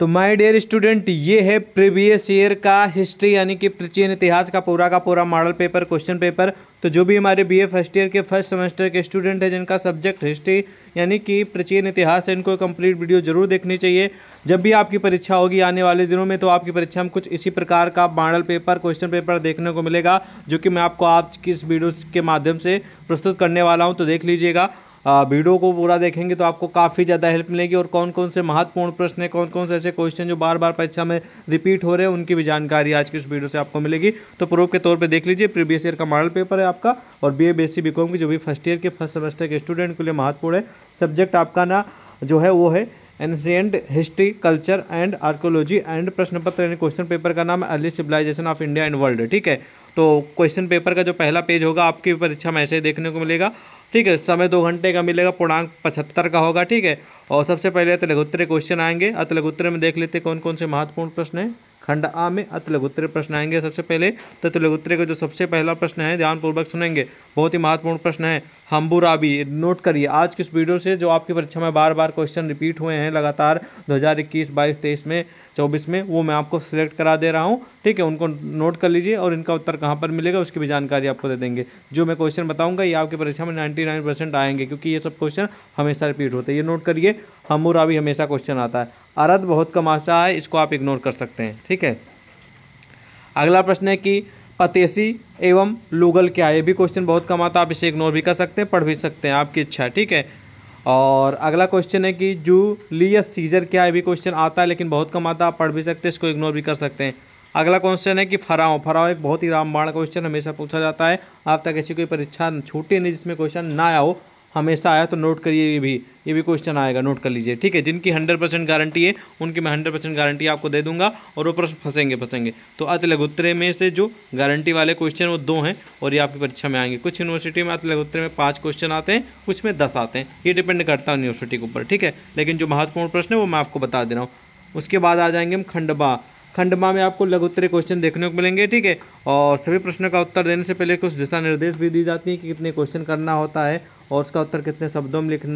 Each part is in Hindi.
तो माय डियर स्टूडेंट ये है प्रीवियस ईयर का हिस्ट्री यानी कि प्राचीन इतिहास का पूरा का पूरा मॉडल पेपर क्वेश्चन पेपर तो जो भी हमारे बीए फर्स्ट ईयर के फर्स्ट सेमेस्टर के स्टूडेंट हैं जिनका सब्जेक्ट हिस्ट्री यानी कि प्राचीन इतिहास है इनको कंप्लीट वीडियो जरूर देखनी चाहिए जब भी आपकी परीक्षा होगी आने वाले दिनों में तो आपकी परीक्षा में कुछ इसी प्रकार का मॉडल पेपर क्वेश्चन पेपर देखने को मिलेगा जो कि मैं आपको आज की इस वीडियो के माध्यम से प्रस्तुत करने वाला हूँ तो देख लीजिएगा वीडियो को पूरा देखेंगे तो आपको काफ़ी ज़्यादा हेल्प मिलेगी और कौन कौन से महत्वपूर्ण प्रश्न है कौन कौन से ऐसे क्वेश्चन जो बार बार परीक्षा में रिपीट हो रहे हैं उनकी भी जानकारी आज की इस वीडियो से आपको मिलेगी तो प्रूफ के तौर पर देख लीजिए प्रीवियस ईयर का मॉडल पेपर है आपका और B A B S C B com की जो भी फर्स्ट ईयर के फर्स्ट सेमेस्टर के स्टूडेंट के लिए महत्वपूर्ण है सब्जेक्ट आपका ना जो है वो है ancient history culture and archaeology and प्रश्न पत्र यानी क्वेश्चन पेपर का नाम है early civilization of India and world ठीक है तो क्वेश्चन पेपर का जो पहला पेज होगा आपकी परीक्षा में ऐसे ही देखने को मिलेगा ठीक है समय दो घंटे का मिलेगा पूर्णांक पचहत्तर का होगा ठीक है और सबसे पहले अतलगुत्तरे क्वेश्चन आएंगे अतलगुत्तरे में देख लेते कौन कौन से महत्वपूर्ण प्रश्न हैं खंड आ में अतलगुत्तरे प्रश्न आएंगे सबसे पहले तो तलगुत्तरे का जो सबसे पहला प्रश्न है ध्यानपूर्वक सुनेंगे बहुत ही महत्वपूर्ण प्रश्न है हम्बुराबी नोट करिए आज किस वीडियो से जो आपकी परीक्षा में बार बार क्वेश्चन रिपीट हुए हैं लगातार दो हज़ार 23 में चौबीस में वो मैं आपको सिलेक्ट करा दे रहा हूँ ठीक है उनको नोट कर लीजिए और इनका उत्तर कहाँ पर मिलेगा उसकी भी जानकारी आपको दे देंगे जो मैं क्वेश्चन बताऊँगा ये आपकी परीक्षा में नाइन्टी नाइन परसेंट आएंगे क्योंकि ये सब क्वेश्चन हमेशा रिपीट होते हैं ये नोट करिए हमूरा भी हमेशा क्वेश्चन आता है अरद बहुत कम आशा है इसको आप इग्नोर कर सकते हैं ठीक है अगला प्रश्न है कि पतेसी एवं लुगल क्या है ये भी क्वेश्चन बहुत कम आता है आप इसे इग्नोर भी कर सकते हैं पढ़ भी सकते हैं आपकी इच्छा ठीक है और अगला क्वेश्चन है कि जूलियस सीजर क्या है भी क्वेश्चन आता है लेकिन बहुत कम आता है आप पढ़ भी सकते हैं इसको इग्नोर भी कर सकते हैं अगला क्वेश्चन है कि फराव फराव एक बहुत ही रामबाण क्वेश्चन हमेशा पूछा जाता है आप तक ऐसी कोई परीक्षा छूटी नहीं जिसमें क्वेश्चन ना आओ हमेशा आया तो नोट करिए ये भी ये भी क्वेश्चन आएगा नोट कर लीजिए ठीक है जिनकी हंड्रेड परसेंट गारंटी है उनकी मैं हंड्रेड परसेंट गारंटी आपको दे दूंगा और वो प्रश्न फंसेंगे फंसेंगे तो अति लघुत्तरे में से जो गारंटी वाले क्वेश्चन वो दो हैं और ये आपकी परीक्षा में आएंगे कुछ यूनिवर्सिटी में अति लघुत्तरे में पाँच क्वेश्चन आते हैं कुछ में दस आते हैं ये डिपेंड करता है यूनिवर्सिटी के ऊपर ठीक है लेकिन जो महत्वपूर्ण प्रश्न है वो मैं आपको बता दे रहा हूँ उसके बाद आ जाएंगे हम खंडबा खंडमा में आपको लघुत्तरीय क्वेश्चन देखने को मिलेंगे ठीक है और सभी प्रश्नों का उत्तर देने से पहले कुछ दिशा निर्देश भी दी जाती हैं कि कितने क्वेश्चन करना होता है और उसका उत्तर कितने शब्दों में लिख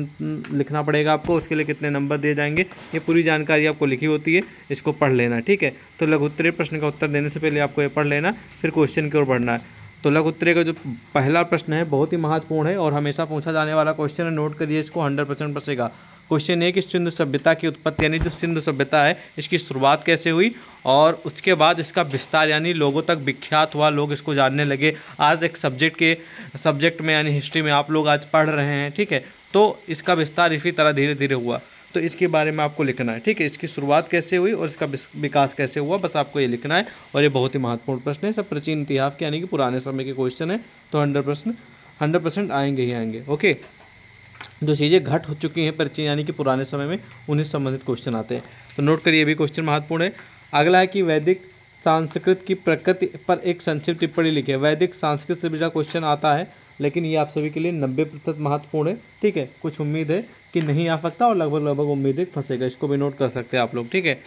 लिखना पड़ेगा आपको उसके लिए कितने नंबर दिए जाएंगे ये पूरी जानकारी आपको लिखी होती है इसको पढ़ लेना ठीक है तो लघुत्तरीय प्रश्न का उत्तर देने से पहले आपको ये पढ़ लेना फिर क्वेश्चन की ओर बढ़ना है तो लघु लघुत्तरीय का जो पहला प्रश्न है बहुत ही महत्वपूर्ण है और हमेशा पूछा जाने वाला क्वेश्चन है नोट करिए इसको हंड्रेड परसेंट बसेगा क्वेश्चन है कि सिंधु सभ्यता की उत्पत्ति यानी जो सिंधु सभ्यता है इसकी शुरुआत कैसे हुई और उसके बाद इसका विस्तार यानी लोगों तक विख्यात हुआ लोग इसको जानने लगे आज एक सब्जेक्ट के सब्जेक्ट में यानी हिस्ट्री में आप लोग आज पढ़ रहे हैं ठीक है तो इसका विस्तार इसी तरह धीरे धीरे हुआ तो इसके बारे में आपको लिखना है ठीक है इसकी शुरुआत कैसे हुई और इसका विकास कैसे हुआ बस आपको ये लिखना है और ये बहुत ही महत्वपूर्ण प्रश्न है सब प्राचीन इतिहास के यानी कि पुराने समय के क्वेश्चन है तो हंड्रेड परसेंट हंड्रेड परसेंट आएंगे ही आएंगे ओके जो चीज़ें घट हो चुकी हैं परिचय यानी कि पुराने समय में उन्हें संबंधित क्वेश्चन आते हैं तो नोट करिए भी क्वेश्चन महत्वपूर्ण है अगला है कि वैदिक संस्कृत की प्रकृति पर एक संक्षिप्त टिप्पणी लिखी है वैदिक संस्कृत से बेटा क्वेश्चन आता है लेकिन ये आप सभी के लिए नब्बे प्रतिशत महत्वपूर्ण है ठीक है कुछ उम्मीद है कि नहीं आ सकता और लगभग लगभग उम्मीद है फंसेगा इसको भी नोट कर सकते हैं आप लोग ठीक है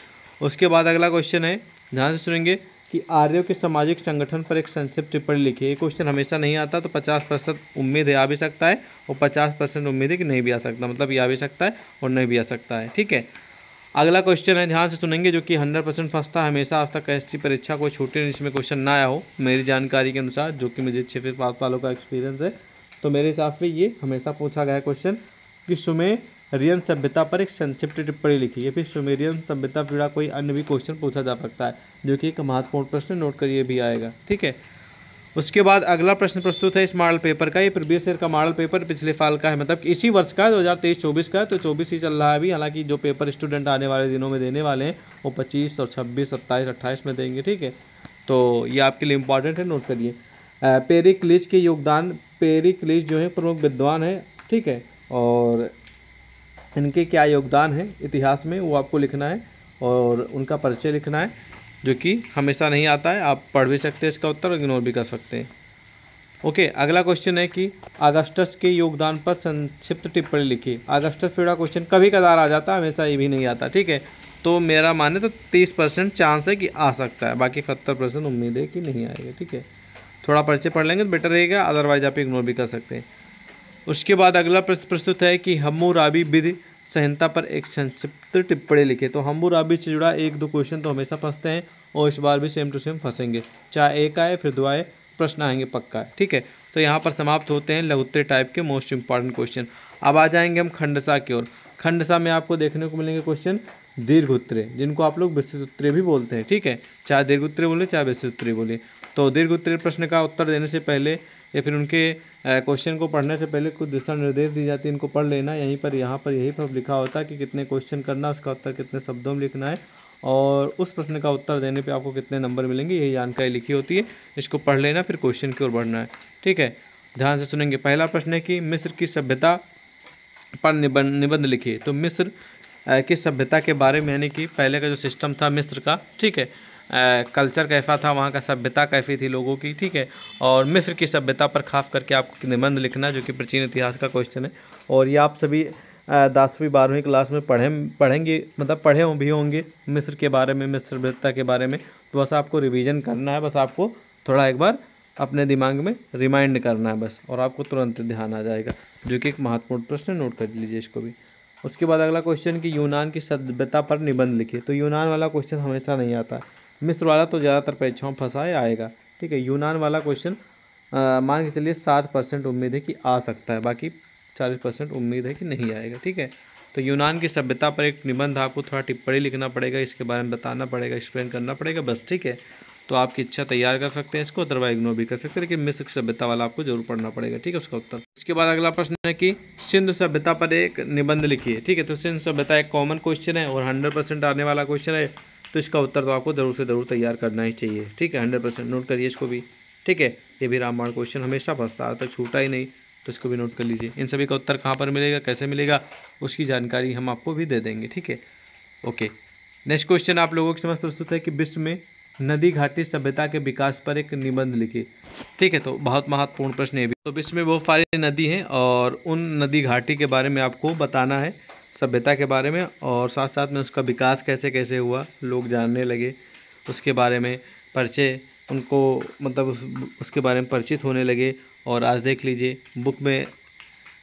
उसके बाद अगला क्वेश्चन है ध्यान से सुनेंगे कि आर्यों के सामाजिक संगठन पर एक संक्षिप्त टिप्पणी लिखी ये क्वेश्चन हमेशा नहीं आता तो पचास परसेंट उम्मीद है आ भी सकता है और पचास परसेंट उम्मीद है कि नहीं भी आ सकता मतलब ये आ भी सकता है और नहीं भी आ सकता है ठीक है अगला क्वेश्चन है ध्यान से सुनेंगे जो कि हंड्रेड परसेंट फंसता है हमेशा आज तक ऐसी परीक्षा कोई छोटे नहीं इसमें क्वेश्चन ना आया हो मेरी जानकारी के अनुसार जो कि मुझे छः फिर पाँच वालों का एक्सपीरियंस है तो मेरे हिसाब से ये हमेशा पूछा गया क्वेश्चन कि सुमे रियन सभ्यता पर एक संक्षिप्त टिप्पणी लिखी है फिर सुमेरियन सभ्यता जुड़ा कोई अन्य भी क्वेश्चन पूछा जा सकता है जो कि एक महत्वपूर्ण प्रश्न नोट करिए भी आएगा ठीक है उसके बाद अगला प्रश्न प्रस्तुत है इस मॉडल पेपर का ये प्रीवियस ईयर का मॉडल पेपर पिछले साल का है मतलब इसी वर्ष का दो हज़ार तेईस चौबीस का तो चौबीस ही चल रहा है अभी हालांकि जो पेपर स्टूडेंट आने वाले दिनों में देने वाले हैं वो पच्चीस और छब्बीस सत्ताईस अट्ठाईस में देंगे ठीक है तो ये आपके लिए इंपॉर्टेंट है नोट करिए पेरी लिज के योगदान पेरी लिज जो है प्रमुख विद्वान है ठीक है और इनके क्या योगदान है इतिहास में वो आपको लिखना है और उनका परिचय लिखना है जो कि हमेशा नहीं आता है आप पढ़ भी सकते हैं इसका उत्तर और इग्नोर भी कर सकते हैं ओके okay, अगला क्वेश्चन है कि आगस्टस के योगदान पर संक्षिप्त टिप्पणी लिखी आगस्टस फ्यूडा क्वेश्चन कभी कदार आ जाता है हमेशा ये भी नहीं आता ठीक है तो मेरा माने तो तीस परसेंट चांस है कि आ सकता है बाकी सत्तर परसेंट उम्मीद है कि नहीं आएगा ठीक है थोड़ा पर्चे पढ़ लेंगे तो बेटर रहेगा अदरवाइज आप इग्नोर भी कर सकते हैं उसके बाद अगला प्रश्न प्रस्तुत है कि हमूराबी विधि संहिता पर एक संक्षिप्त टिप्पणी लिखे तो हमूराबी से जुड़ा एक दो क्वेश्चन तो हमेशा फंसते हैं और इस बार भी सेम टू सेम फंसेंगे चाहे एक आए फिर दो आए प्रश्न आएंगे पक्का ठीक है तो यहाँ पर समाप्त होते हैं लघुत्तरी टाइप के मोस्ट इंपॉर्टेंट क्वेश्चन अब आ जाएंगे हम खंडसा की ओर खंडसा में आपको देखने को मिलेंगे क्वेश्चन दीर्घ उत्तरे जिनको आप लोग विस्तृत उत्तरे भी बोलते हैं ठीक है चाहे दीर्घ उत्तरे बोले चाहे विस्तृत उत्तरे बोले तो दीर्घ उत्तरे प्रश्न का उत्तर देने से पहले या फिर उनके क्वेश्चन को पढ़ने से पहले कुछ दिशा निर्देश दी जाती है इनको पढ़ लेना यहीं पर यहाँ पर यही पर लिखा होता है कि कितने क्वेश्चन करना उसका उत्तर कितने शब्दों में लिखना है और उस प्रश्न का उत्तर देने पे आपको कितने नंबर मिलेंगे यही जानकारी लिखी होती है इसको पढ़ लेना फिर क्वेश्चन की ओर बढ़ना है ठीक है ध्यान से सुनेंगे पहला प्रश्न है कि मिस्र की सभ्यता पर निबंध निबंध लिखिए तो मिस्र की सभ्यता के बारे में यानी कि पहले का जो सिस्टम था मिस्र का ठीक है कल्चर कैसा था वहाँ का सभ्यता कैसी थी लोगों की ठीक है और मिस्र की सभ्यता पर खास करके आपको निबंध लिखना जो कि प्राचीन इतिहास का क्वेश्चन है और ये आप सभी दसवीं बारहवीं क्लास में पढ़े पढ़ेंगे मतलब पढ़े भी होंगे मिस्र के बारे में मिस्र सभ्यता के बारे में तो बस आपको रिविज़न करना है बस आपको थोड़ा एक बार अपने दिमाग में रिमाइंड करना है बस और आपको तुरंत ध्यान आ जाएगा जो कि एक महत्वपूर्ण प्रश्न नोट कर लीजिए इसको भी उसके बाद अगला क्वेश्चन कि यूनान की सभ्यता पर निबंध लिखिए तो यूनान वाला क्वेश्चन हमेशा नहीं आता मिस्र वाला तो ज़्यादातर परीक्षाओं फंसा है आएगा ठीक है यूनान वाला क्वेश्चन मान के चलिए सात परसेंट उम्मीद है कि आ सकता है बाकी चालीस परसेंट उम्मीद है कि नहीं आएगा ठीक है तो यूनान की सभ्यता पर एक निबंध आपको थोड़ा टिप्पणी लिखना पड़ेगा इसके बारे में बताना पड़ेगा एक्सप्लेन करना पड़ेगा बस ठीक है तो आपकी इच्छा तैयार कर सकते हैं इसको अदरवाइज इग्नोर भी कर सकते हैं लेकिन मिस्र सभ्यता वाला आपको जरूर पढ़ना पड़ेगा ठीक है उसका उत्तर इसके बाद अगला प्रश्न है कि सिंधु सभ्यता पर एक निबंध लिखिए ठीक है तो सिंधु सभ्यता एक कॉमन क्वेश्चन है और हंड्रेड परसेंट आने वाला क्वेश्चन है तो इसका उत्तर तो आपको ज़रूर से ज़रूर तैयार करना ही चाहिए ठीक है हंड्रेड परसेंट नोट करिए इसको भी ठीक है ये भी रामबाण क्वेश्चन हमेशा फंसता है तक छूटा ही नहीं तो इसको भी नोट कर लीजिए इन सभी का उत्तर कहाँ पर मिलेगा कैसे मिलेगा उसकी जानकारी हम आपको भी दे देंगे ठीक है ओके नेक्स्ट क्वेश्चन आप लोगों के समझ प्रस्तुत है कि विश्व में नदी घाटी सभ्यता के विकास पर एक निबंध लिखे ठीक है तो बहुत महत्वपूर्ण प्रश्न है भी तो विश्व में बहुत सारी नदी हैं और उन नदी घाटी के बारे में आपको बताना है सभ्यता के बारे में और साथ साथ में उसका विकास कैसे कैसे हुआ लोग जानने लगे उसके बारे में परिचय उनको मतलब उस, उसके बारे में परिचित होने लगे और आज देख लीजिए बुक में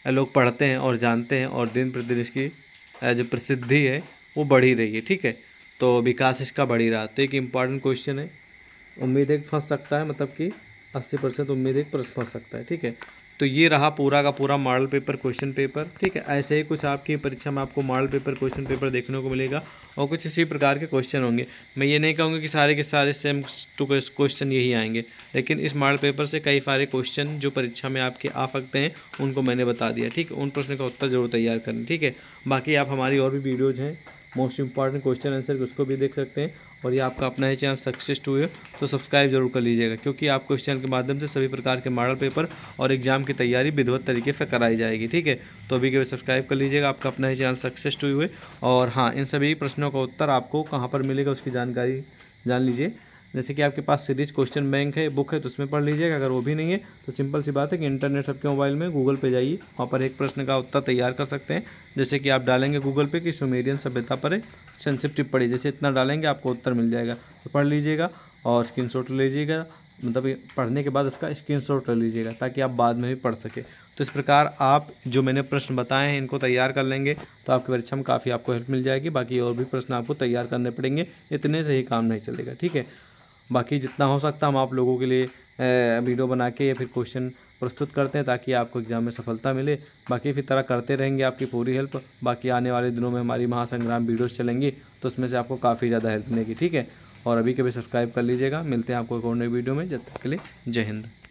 लोग पढ़ते हैं और जानते हैं और दिन प्रतिदिन इसकी जो प्रसिद्धि है वो बढ़ी रही है ठीक है तो विकास इसका बढ़ ही रहा तो एक इम्पॉर्टेंट क्वेश्चन है उम्मीद एक फंस सकता है मतलब कि अस्सी परसेंट उम्मीद एक फंस सकता है ठीक है तो ये रहा पूरा का पूरा मॉडल पेपर क्वेश्चन पेपर ठीक है ऐसे ही कुछ आपकी परीक्षा में आपको मॉडल पेपर क्वेश्चन पेपर देखने को मिलेगा और कुछ इसी प्रकार के क्वेश्चन होंगे मैं ये नहीं कहूँगा कि सारे के सारे सेम टू क्वेश्चन यही आएंगे लेकिन इस मॉडल पेपर से कई सारे क्वेश्चन जो परीक्षा में आपके आ सकते हैं उनको मैंने बता दिया ठीक है उन प्रश्न का उत्तर जरूर तैयार करें ठीक है बाकी आप हमारी और भी वीडियोज़ हैं मोस्ट इंपॉर्टेंट क्वेश्चन आंसर उसको भी देख सकते हैं और ये आपका अपना ही चैनल सक्सेस टू है तो सब्सक्राइब जरूर कर लीजिएगा क्योंकि आपको इस चैनल के माध्यम से सभी प्रकार के मॉडल पेपर और एग्जाम की तैयारी विधिवत तरीके से कराई जाएगी ठीक है तो अभी के सब्सक्राइब कर लीजिएगा आपका अपना ही चैनल सक्सेस टू हुए और हाँ इन सभी प्रश्नों का उत्तर आपको कहाँ पर मिलेगा उसकी जानकारी जान लीजिए जैसे कि आपके पास सीरीज क्वेश्चन बैंक है बुक है तो उसमें पढ़ लीजिएगा अगर वो भी नहीं है तो सिंपल सी बात है कि इंटरनेट सबके मोबाइल में गूगल पे जाइए वहाँ पर एक प्रश्न का उत्तर तैयार कर सकते हैं जैसे कि आप डालेंगे गूगल पे कि सुमेरियन सभ्यता पर है संक्षिप्त टिप्पणी जैसे इतना डालेंगे आपको उत्तर मिल जाएगा तो पढ़ लीजिएगा और स्क्रीन शॉट ले लीजिएगा मतलब पढ़ने के बाद इसका स्क्रीन शॉट ले लीजिएगा ताकि आप बाद में भी पढ़ सके तो इस प्रकार आप जो मैंने प्रश्न बताए हैं इनको तैयार कर लेंगे तो आपकी परीक्षा में काफ़ी आपको हेल्प मिल जाएगी बाकी और भी प्रश्न आपको तैयार करने पड़ेंगे इतने से ही काम नहीं चलेगा ठीक है बाकी जितना हो सकता हम आप लोगों के लिए वीडियो बना के या फिर क्वेश्चन प्रस्तुत करते हैं ताकि आपको एग्ज़ाम में सफलता मिले बाकी इसी तरह करते रहेंगे आपकी पूरी हेल्प बाकी आने वाले दिनों में हमारी महासंग्राम वीडियोज़ चलेंगी तो उसमें से आपको काफ़ी ज़्यादा हेल्प मिलेगी ठीक है और अभी कभी सब्सक्राइब कर लीजिएगा मिलते हैं आपको एक और नई वीडियो में जब तक के लिए जय हिंद